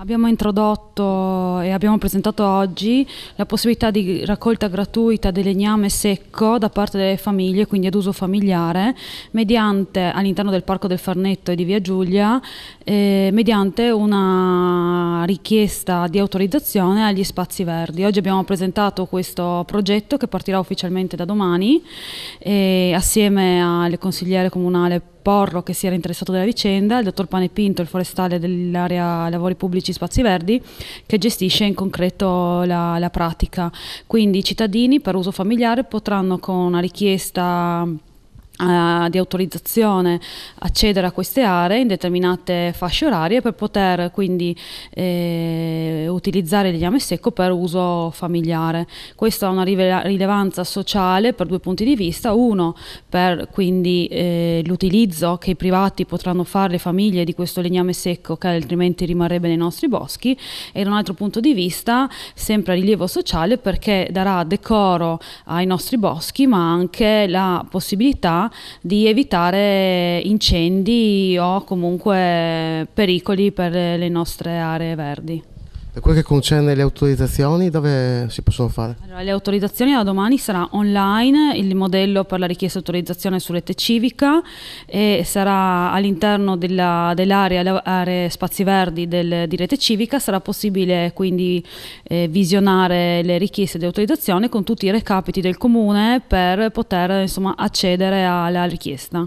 Abbiamo introdotto e abbiamo presentato oggi la possibilità di raccolta gratuita del legname secco da parte delle famiglie, quindi ad uso familiare, mediante all'interno del Parco del Farnetto e di Via Giulia, eh, mediante una richiesta di autorizzazione agli spazi verdi. Oggi abbiamo presentato questo progetto che partirà ufficialmente da domani eh, assieme al consigliere comunale Porro che si era interessato della vicenda, il dottor Panepinto, il forestale dell'area lavori pubblici spazi verdi, che gestisce in concreto la, la pratica. Quindi i cittadini per uso familiare potranno con una richiesta di autorizzazione accedere a queste aree in determinate fasce orarie per poter quindi eh, utilizzare il legname secco per uso familiare. Questo ha una rilevanza sociale per due punti di vista, uno per quindi eh, l'utilizzo che i privati potranno fare le famiglie di questo legname secco che altrimenti rimarrebbe nei nostri boschi e da un altro punto di vista sempre a rilievo sociale perché darà decoro ai nostri boschi ma anche la possibilità di evitare incendi o comunque pericoli per le nostre aree verdi. Per quel che concerne le autorizzazioni, dove si possono fare? Allora, le autorizzazioni da domani sarà online il modello per la richiesta di autorizzazione su rete civica e sarà all'interno dell'area aree spazi verdi del, di rete civica, sarà possibile quindi eh, visionare le richieste di autorizzazione con tutti i recapiti del comune per poter insomma, accedere alla richiesta.